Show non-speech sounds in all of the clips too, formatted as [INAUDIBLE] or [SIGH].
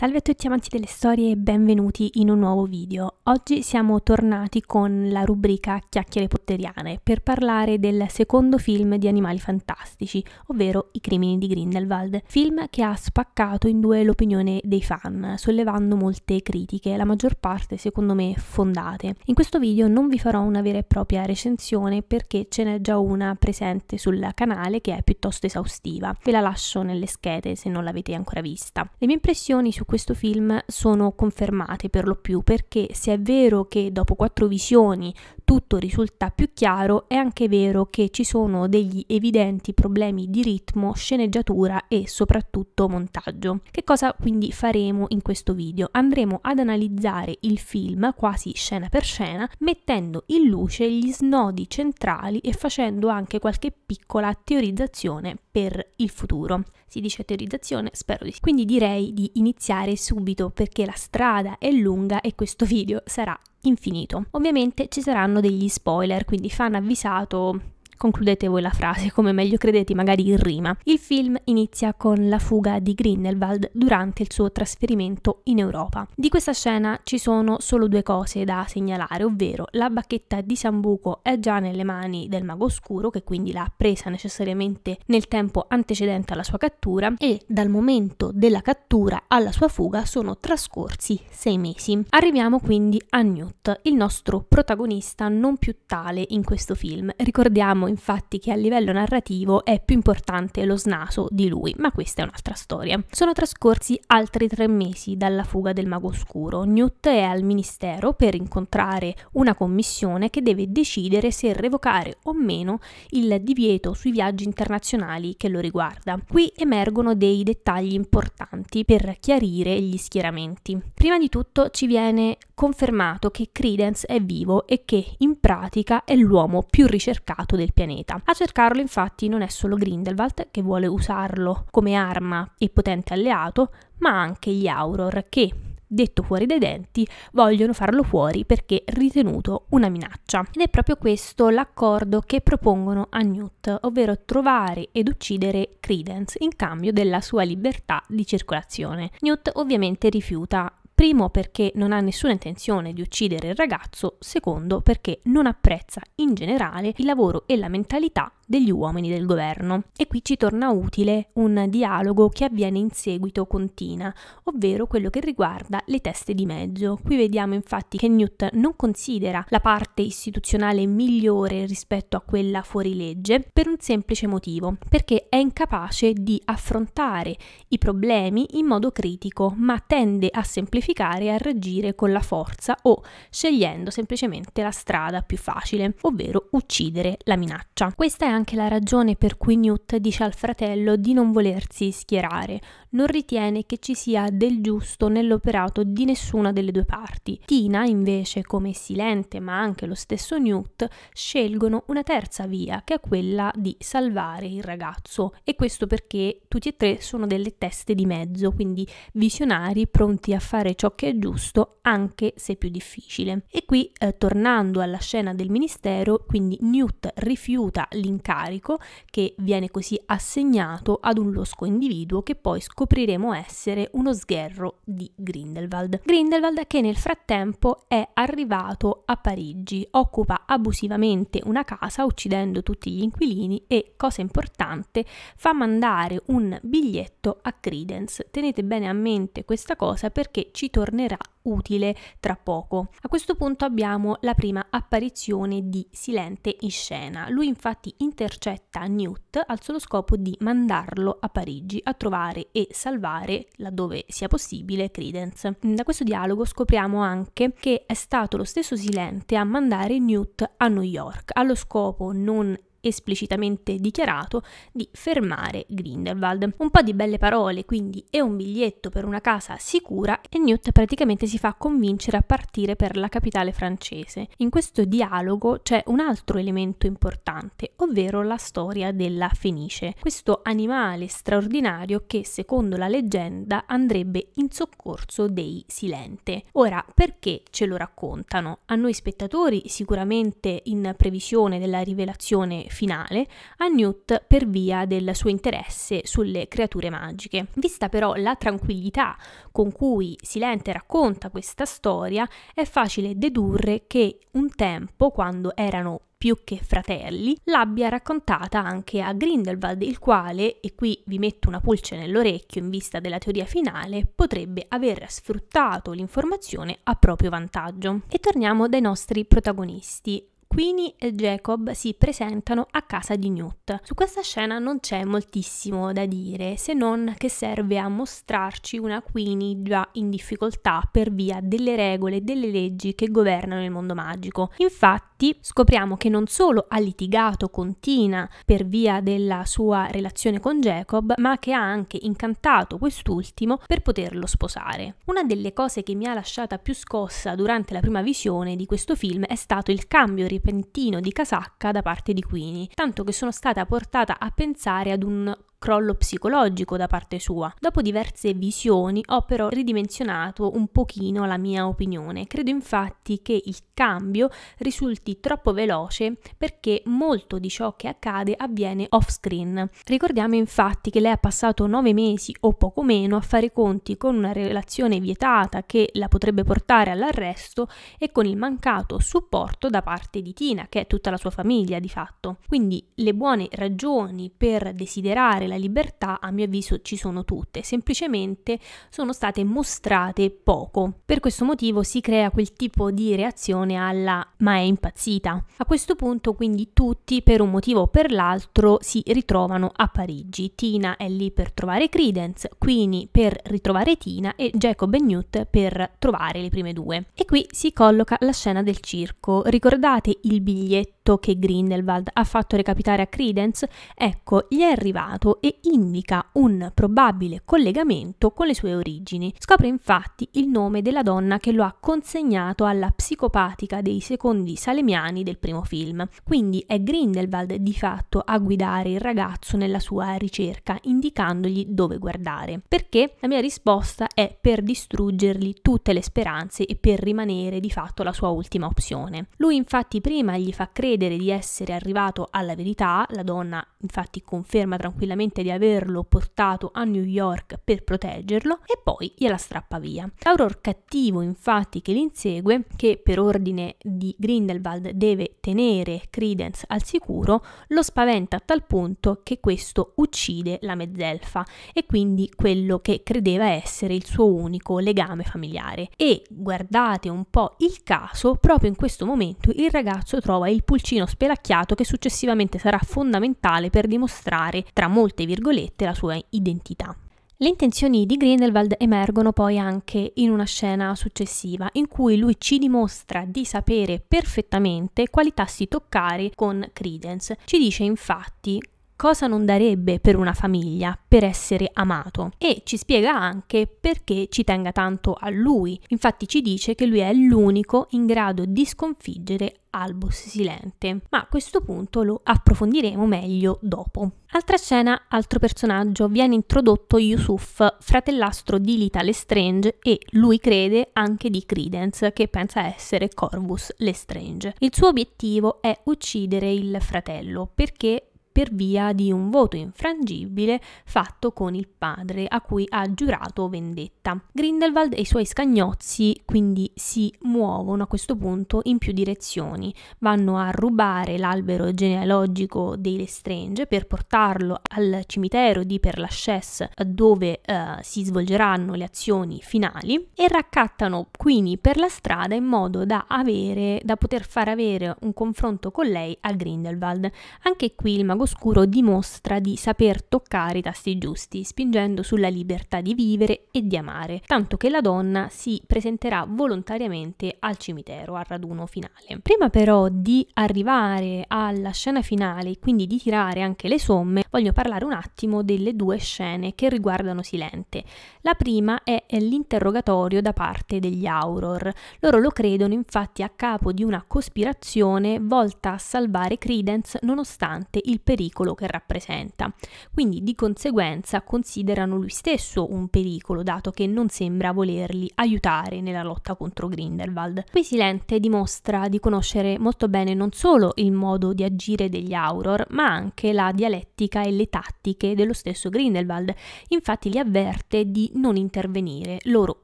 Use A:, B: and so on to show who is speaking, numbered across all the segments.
A: Salve a tutti amanti delle storie e benvenuti in un nuovo video. Oggi siamo tornati con la rubrica Chiacchiere Potteriane per parlare del secondo film di Animali Fantastici, ovvero I crimini di Grindelwald, film che ha spaccato in due l'opinione dei fan, sollevando molte critiche, la maggior parte secondo me fondate. In questo video non vi farò una vera e propria recensione perché ce n'è già una presente sul canale che è piuttosto esaustiva. Ve la lascio nelle schede se non l'avete ancora vista. Le mie impressioni su questo film sono confermate per lo più perché se è vero che dopo quattro visioni tutto risulta più chiaro, è anche vero che ci sono degli evidenti problemi di ritmo, sceneggiatura e soprattutto montaggio. Che cosa quindi faremo in questo video? Andremo ad analizzare il film quasi scena per scena, mettendo in luce gli snodi centrali e facendo anche qualche piccola teorizzazione per il futuro. Si dice teorizzazione? Spero di sì. Quindi direi di iniziare subito perché la strada è lunga e questo video sarà infinito. Ovviamente ci saranno degli spoiler, quindi fan avvisato concludete voi la frase come meglio credete, magari in rima. Il film inizia con la fuga di Grindelwald durante il suo trasferimento in Europa. Di questa scena ci sono solo due cose da segnalare, ovvero la bacchetta di Sambuco è già nelle mani del mago oscuro che quindi l'ha presa necessariamente nel tempo antecedente alla sua cattura e dal momento della cattura alla sua fuga sono trascorsi sei mesi. Arriviamo quindi a Newt, il nostro protagonista non più tale in questo film. Ricordiamo infatti che a livello narrativo è più importante lo snaso di lui, ma questa è un'altra storia. Sono trascorsi altri tre mesi dalla fuga del mago oscuro. Newt è al ministero per incontrare una commissione che deve decidere se revocare o meno il divieto sui viaggi internazionali che lo riguarda. Qui emergono dei dettagli importanti per chiarire gli schieramenti. Prima di tutto ci viene confermato che Credence è vivo e che in pratica è l'uomo più ricercato del pianeta pianeta. A cercarlo infatti non è solo Grindelwald che vuole usarlo come arma e potente alleato, ma anche gli Auror che, detto fuori dai denti, vogliono farlo fuori perché ritenuto una minaccia. Ed è proprio questo l'accordo che propongono a Newt, ovvero trovare ed uccidere Credence in cambio della sua libertà di circolazione. Newt ovviamente rifiuta Primo perché non ha nessuna intenzione di uccidere il ragazzo, secondo perché non apprezza in generale il lavoro e la mentalità degli uomini del governo. E qui ci torna utile un dialogo che avviene in seguito con Tina, ovvero quello che riguarda le teste di mezzo. Qui vediamo infatti che Newt non considera la parte istituzionale migliore rispetto a quella fuori legge per un semplice motivo, perché è incapace di affrontare i problemi in modo critico, ma tende a semplificare e a reagire con la forza o scegliendo semplicemente la strada più facile, ovvero uccidere la minaccia. Questa è anche la ragione per cui Newt dice al fratello di non volersi schierare. Non ritiene che ci sia del giusto nell'operato di nessuna delle due parti. Tina, invece, come Silente ma anche lo stesso Newt, scelgono una terza via, che è quella di salvare il ragazzo. E questo perché tutti e tre sono delle teste di mezzo, quindi visionari pronti a fare ciò che è giusto, anche se più difficile. E qui, eh, tornando alla scena del ministero, quindi Newt rifiuta l'incarico carico che viene così assegnato ad un losco individuo che poi scopriremo essere uno sgherro di Grindelwald. Grindelwald che nel frattempo è arrivato a Parigi, occupa abusivamente una casa uccidendo tutti gli inquilini e, cosa importante, fa mandare un biglietto a Credence. Tenete bene a mente questa cosa perché ci tornerà utile tra poco. A questo punto abbiamo la prima apparizione di Silente in scena. Lui infatti intercetta Newt al solo scopo di mandarlo a Parigi a trovare e salvare, laddove sia possibile, Credence. Da questo dialogo scopriamo anche che è stato lo stesso Silente a mandare Newt a New York allo scopo non esplicitamente dichiarato di fermare Grindelwald. Un po' di belle parole quindi e un biglietto per una casa sicura e Newt praticamente si fa convincere a partire per la capitale francese. In questo dialogo c'è un altro elemento importante, ovvero la storia della Fenice, questo animale straordinario che secondo la leggenda andrebbe in soccorso dei Silente. Ora, perché ce lo raccontano? A noi spettatori sicuramente in previsione della rivelazione finale a Newt per via del suo interesse sulle creature magiche. Vista però la tranquillità con cui Silente racconta questa storia, è facile dedurre che un tempo, quando erano più che fratelli, l'abbia raccontata anche a Grindelwald, il quale, e qui vi metto una pulce nell'orecchio in vista della teoria finale, potrebbe aver sfruttato l'informazione a proprio vantaggio. E torniamo dai nostri protagonisti. Queenie e Jacob si presentano a casa di Newt. Su questa scena non c'è moltissimo da dire, se non che serve a mostrarci una Queenie già in difficoltà per via delle regole e delle leggi che governano il mondo magico. Infatti scopriamo che non solo ha litigato con Tina per via della sua relazione con Jacob, ma che ha anche incantato quest'ultimo per poterlo sposare. Una delle cose che mi ha lasciata più scossa durante la prima visione di questo film è stato il cambio ripetuto repentino di casacca da parte di Queenie, tanto che sono stata portata a pensare ad un crollo psicologico da parte sua. Dopo diverse visioni ho però ridimensionato un pochino la mia opinione. Credo infatti che il cambio risulti troppo veloce perché molto di ciò che accade avviene off screen. Ricordiamo infatti che lei ha passato nove mesi o poco meno a fare conti con una relazione vietata che la potrebbe portare all'arresto e con il mancato supporto da parte di Tina, che è tutta la sua famiglia di fatto. Quindi le buone ragioni per desiderare la libertà, a mio avviso, ci sono tutte, semplicemente sono state mostrate poco. Per questo motivo si crea quel tipo di reazione alla ma è impazzita. A questo punto quindi tutti per un motivo o per l'altro si ritrovano a Parigi. Tina è lì per trovare Credence, Queenie per ritrovare Tina e Jacob e Newt per trovare le prime due. E qui si colloca la scena del circo. Ricordate il biglietto ricatto che Grindelwald ha fatto recapitare a Credence, ecco, gli è arrivato e indica un probabile collegamento con le sue origini. Scopre infatti il nome della donna che lo ha consegnato alla psicopatica dei secondi salemiani del primo film. Quindi è Grindelwald di fatto a guidare il ragazzo nella sua ricerca, indicandogli dove guardare. Perché la mia risposta è per distruggergli tutte le speranze e per rimanere di fatto la sua ultima opzione. Lui infatti prima gli fa credere credere di essere arrivato alla verità, la donna infatti conferma tranquillamente di averlo portato a New York per proteggerlo e poi gliela strappa via. L'auror cattivo infatti che l'insegue, che per ordine di Grindelwald deve tenere Credence al sicuro, lo spaventa a tal punto che questo uccide la mezzelfa e quindi quello che credeva essere il suo unico legame familiare. E guardate un po' il caso, proprio in questo momento il ragazzo trova il pulcino vaccino spelacchiato che successivamente sarà fondamentale per dimostrare, tra molte virgolette, la sua identità. Le intenzioni di Grindelwald emergono poi anche in una scena successiva, in cui lui ci dimostra di sapere perfettamente quali tasti toccare con Credence. Ci dice infatti cosa non darebbe per una famiglia per essere amato e ci spiega anche perché ci tenga tanto a lui. Infatti ci dice che lui è l'unico in grado di sconfiggere Albus Silente, ma a questo punto lo approfondiremo meglio dopo. Altra scena, altro personaggio, viene introdotto Yusuf, fratellastro di Lita Lestrange e lui crede anche di Credence, che pensa essere Corvus Lestrange. Il suo obiettivo è uccidere il fratello perché per via di un voto infrangibile fatto con il padre a cui ha giurato vendetta. Grindelwald e i suoi scagnozzi quindi si muovono a questo punto in più direzioni, vanno a rubare l'albero genealogico dei Lestrange per portarlo al cimitero di Perlachesse dove eh, si svolgeranno le azioni finali e raccattano Queenie per la strada in modo da avere da poter far avere un confronto con lei a Grindelwald. Anche qui il mago oscuro dimostra di saper toccare i tasti giusti, spingendo sulla libertà di vivere e di amare, tanto che la donna si presenterà volontariamente al cimitero, al raduno finale. Prima però di arrivare alla scena finale, e quindi di tirare anche le somme, voglio parlare un attimo delle due scene che riguardano Silente. La prima è l'interrogatorio da parte degli Auror. Loro lo credono infatti a capo di una cospirazione volta a salvare Credence nonostante il pericolo pericolo che rappresenta. Quindi di conseguenza considerano lui stesso un pericolo, dato che non sembra volerli aiutare nella lotta contro Grindelwald. Qui Silente dimostra di conoscere molto bene non solo il modo di agire degli Auror, ma anche la dialettica e le tattiche dello stesso Grindelwald. Infatti li avverte di non intervenire. Loro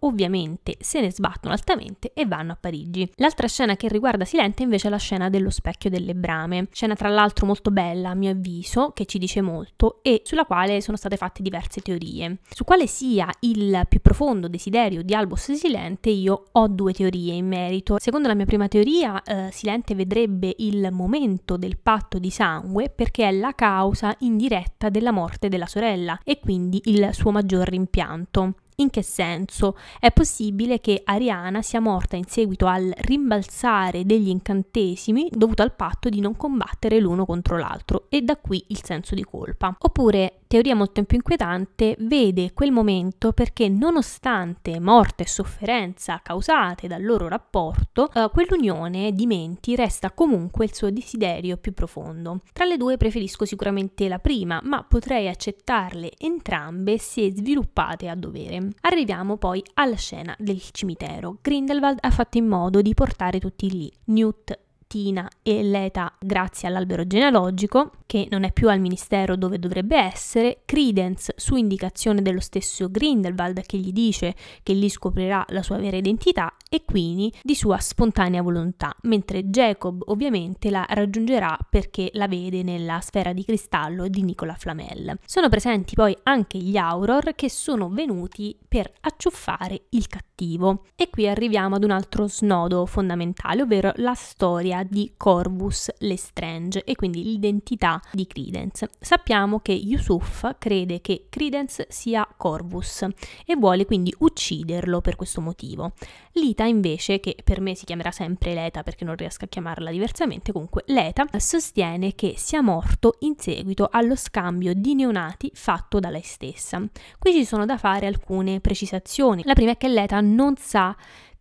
A: ovviamente se ne sbattono altamente e vanno a Parigi. L'altra scena che riguarda Silente invece è la scena dello specchio delle brame, scena tra l'altro molto bella a mio avviso, che ci dice molto, e sulla quale sono state fatte diverse teorie. Su quale sia il più profondo desiderio di Albus Silente, io ho due teorie in merito. Secondo la mia prima teoria, eh, Silente vedrebbe il momento del patto di sangue perché è la causa indiretta della morte della sorella e quindi il suo maggior rimpianto. In che senso? È possibile che Ariana sia morta in seguito al rimbalzare degli incantesimi dovuto al patto di non combattere l'uno contro l'altro e da qui il senso di colpa. Oppure teoria molto più inquietante vede quel momento perché nonostante morte e sofferenza causate dal loro rapporto, eh, quell'unione di menti resta comunque il suo desiderio più profondo. Tra le due preferisco sicuramente la prima, ma potrei accettarle entrambe se sviluppate a dovere. Arriviamo poi alla scena del cimitero. Grindelwald ha fatto in modo di portare tutti lì. Newt Tina è Leta grazie all'albero genealogico, che non è più al ministero dove dovrebbe essere, Credence su indicazione dello stesso Grindelwald che gli dice che lì scoprirà la sua vera identità e quindi di sua spontanea volontà, mentre Jacob ovviamente la raggiungerà perché la vede nella sfera di cristallo di Nicola Flamel. Sono presenti poi anche gli Auror che sono venuti per acciuffare il cattivo. E qui arriviamo ad un altro snodo fondamentale, ovvero la storia idea di Corvus Lestrange e quindi l'identità di Credence. Sappiamo che Yusuf crede che Credence sia Corvus e vuole quindi ucciderlo per questo motivo. Lita invece, che per me si chiamerà sempre Leta perché non riesco a chiamarla diversamente, comunque Leta sostiene che sia morto in seguito allo scambio di neonati fatto da lei stessa. Qui ci sono da fare alcune precisazioni. La prima è che Leta non sa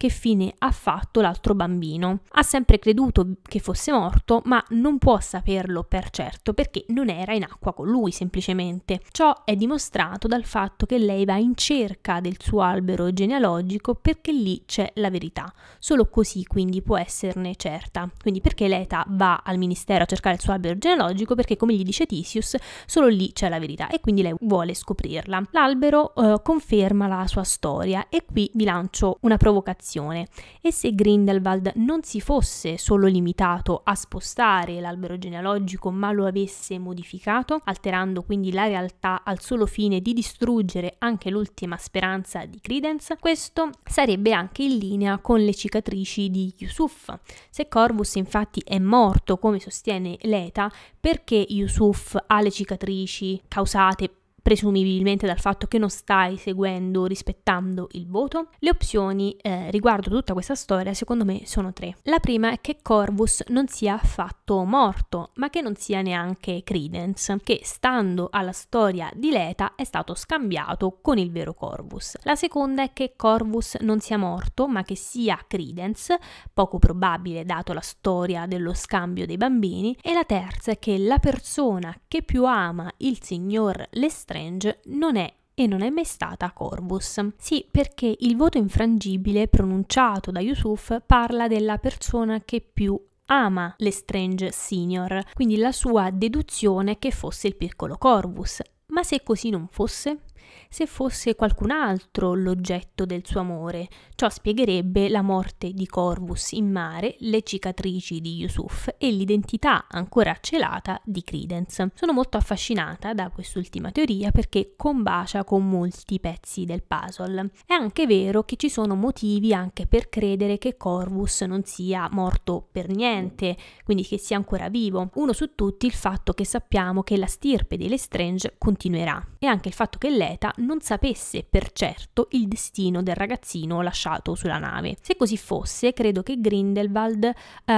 A: che fine ha fatto l'altro bambino. Ha sempre creduto che fosse morto, ma non può saperlo per certo perché non era in acqua con lui semplicemente. Ciò è dimostrato dal fatto che lei va in cerca del suo albero genealogico perché lì c'è la verità. Solo così quindi può esserne certa. Quindi perché Leta va al ministero a cercare il suo albero genealogico? Perché come gli dice Tisius, solo lì c'è la verità e quindi lei vuole scoprirla. L'albero eh, conferma la sua storia e qui vi lancio una provocazione tradizione e se Grindelwald non si fosse solo limitato a spostare l'albero genealogico ma lo avesse modificato, alterando quindi la realtà al solo fine di distruggere anche l'ultima speranza di Credence, questo sarebbe anche in linea con le cicatrici di Yusuf. Se Corvus infatti è morto, come sostiene Leta, perché Yusuf ha le cicatrici causate presumibilmente dal fatto che non stai seguendo, rispettando il voto, le opzioni eh, riguardo tutta questa storia secondo me sono tre. La prima è che Corvus non sia affatto morto, ma che non sia neanche Credence, che stando alla storia di Leta è stato scambiato con il vero Corvus. La seconda è che Corvus non sia morto, ma che sia Credence, poco probabile dato la storia dello scambio dei bambini, e la terza è che la persona che più ama il signor Lestrade Strange non è e non è mai stata Corbus. Sì, perché il voto infrangibile pronunciato da Yusuf parla della persona che più ama l'Estrange Senior, quindi la sua deduzione che fosse il piccolo Corvus. Ma se così non fosse? se fosse qualcun altro l'oggetto del suo amore. Ciò spiegherebbe la morte di Corvus in mare, le cicatrici di Yusuf e l'identità ancora celata di Credence. Sono molto affascinata da quest'ultima teoria perché combacia con molti pezzi del puzzle. È anche vero che ci sono motivi anche per credere che Corvus non sia morto per niente, quindi che sia ancora vivo. Uno su tutti il fatto che sappiamo che la stirpe delle Strange continuerà e anche il fatto che lei poeta non sapesse per certo il destino del ragazzino lasciato sulla nave. Se così fosse, credo che Grindelwald eh,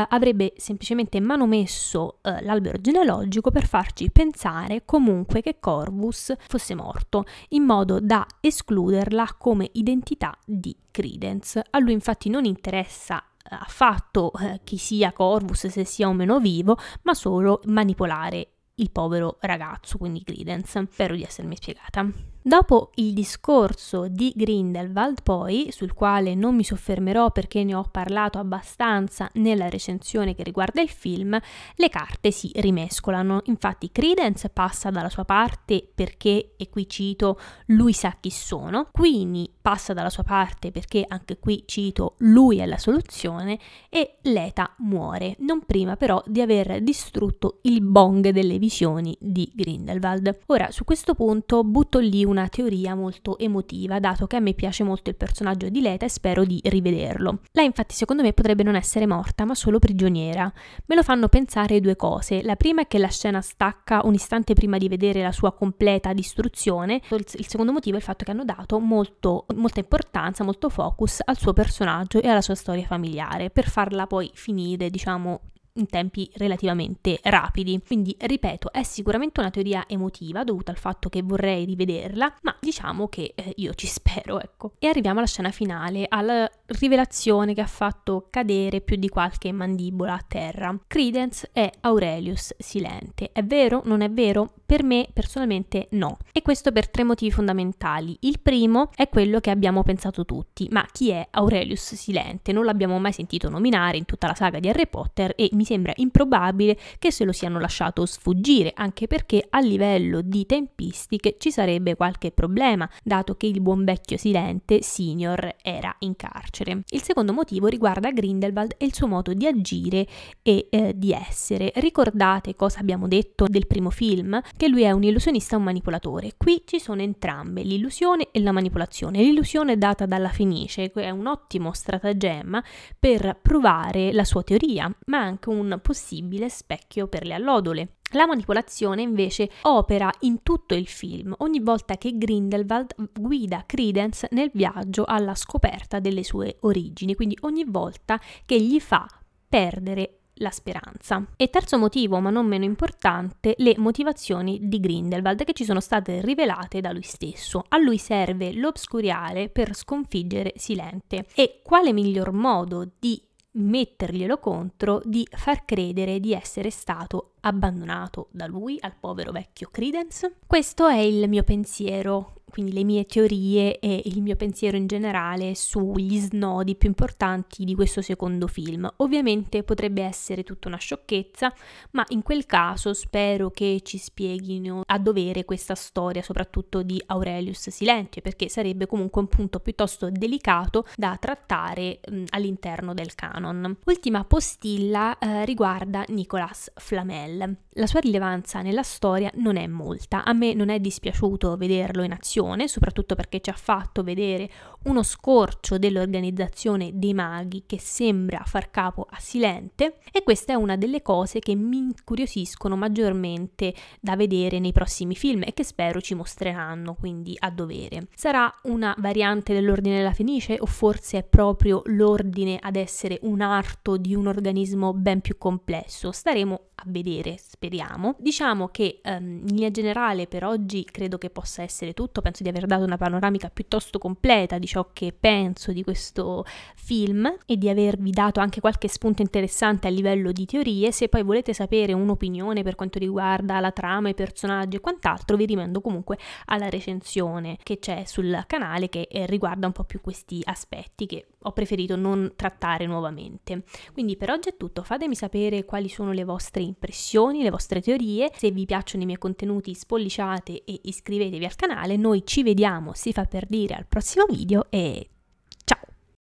A: avrebbe semplicemente manomesso eh, l'albero genealogico per farci pensare comunque che Corvus fosse morto, in modo da escluderla come identità di Credence. A lui infatti non interessa eh, affatto eh, chi sia Corvus, se sia o meno vivo, ma solo manipolare il povero ragazzo, quindi Credence. Spero di essermi spiegata. Dopo il discorso di Grindelwald, poi, sul quale non mi soffermerò perché ne ho parlato abbastanza nella recensione che riguarda il film, le carte si rimescolano. Infatti, Credence passa dalla sua parte perché, e qui cito, lui sa chi sono, Queenie passa dalla sua parte perché, anche qui cito, lui è la soluzione, e Leta muore, non prima però di aver distrutto il bong delle vittime visioni di Grindelwald. Ora, su questo punto butto lì una teoria molto emotiva, dato che a me piace molto il personaggio di Leta e spero di rivederlo. Lei infatti secondo me potrebbe non essere morta, ma solo prigioniera. Me lo fanno pensare due cose. La prima è che la scena stacca un istante prima di vedere la sua completa distruzione. Il secondo motivo è il fatto che hanno dato molto, molta importanza, molto focus al suo personaggio e alla sua storia familiare, per farla poi finire, diciamo, in tempi relativamente rapidi. Quindi, ripeto, è sicuramente una teoria emotiva dovuta al fatto che vorrei rivederla, ma diciamo che eh, io ci [LAUGHS] spero, ecco. E arriviamo alla scena finale, alla rivelazione che ha fatto cadere più di qualche mandibola a terra. Credence è Aurelius silente. È vero? Non è vero? Per me personalmente no. E questo per tre motivi fondamentali. Il primo è quello che abbiamo pensato tutti, ma chi è Aurelius Silente? Non l'abbiamo mai sentito nominare in tutta la saga di Harry Potter e mi sembra improbabile che se lo siano lasciato sfuggire, anche perché a livello di tempistiche ci sarebbe qualche problema, dato che il buon vecchio Silente senior era in carcere. Il secondo motivo riguarda Grindelwald e il suo modo di agire e eh, di essere. Ricordate cosa abbiamo detto del primo film? che lui è un illusionista o un manipolatore. Qui ci sono entrambe, l'illusione e la manipolazione. L'illusione è data dalla Fenice, che è un ottimo stratagemma per provare la sua teoria, ma anche un possibile specchio per le allodole. La manipolazione invece opera in tutto il film, ogni volta che Grindelwald guida Credence nel viaggio alla scoperta delle sue origini, quindi ogni volta che gli fa perdere la speranza. E terzo motivo, ma non meno importante, le motivazioni di Grindelwald che ci sono state rivelate da lui stesso. A lui serve l'obscuriale per sconfiggere Silente. E quale miglior modo di metterglielo contro di far credere di essere stato abbandonato da lui al povero vecchio Credence? Questo è il mio pensiero quindi le mie teorie e il mio pensiero in generale sugli snodi più importanti di questo secondo film. Ovviamente potrebbe essere tutta una sciocchezza, ma in quel caso spero che ci spieghino a dovere questa storia, soprattutto di Aurelius Silentio, perché sarebbe comunque un punto piuttosto delicato da trattare mh, mm, all'interno del canon. Ultima postilla eh, riguarda Nicolas Flamel. La sua rilevanza nella storia non è molta, a me non è dispiaciuto vederlo in azione soprattutto perché ci ha fatto vedere uno scorcio dell'organizzazione dei maghi che sembra far capo a Silente e questa è una delle cose che mi incuriosiscono maggiormente da vedere nei prossimi film e che spero ci mostreranno quindi a dovere. Sarà una variante dell'ordine della Fenice o forse è proprio l'ordine ad essere un arto di un organismo ben più complesso? Staremo a vedere, speriamo. Diciamo che ehm, in linea generale per oggi credo che possa essere tutto, penso di aver dato una panoramica piuttosto completa diciamo ciò che penso di questo film e di avervi dato anche qualche spunto interessante a livello di teorie. Se poi volete sapere un'opinione per quanto riguarda la trama, i personaggi e quant'altro, vi rimando comunque alla recensione che c'è sul canale che eh, riguarda un po' più questi aspetti che ho preferito non trattare nuovamente. Quindi per oggi è tutto, fatemi sapere quali sono le vostre impressioni, le vostre teorie, se vi piacciono i miei contenuti spolliciate e iscrivetevi al canale, noi ci vediamo, si fa per dire, al prossimo video 诶。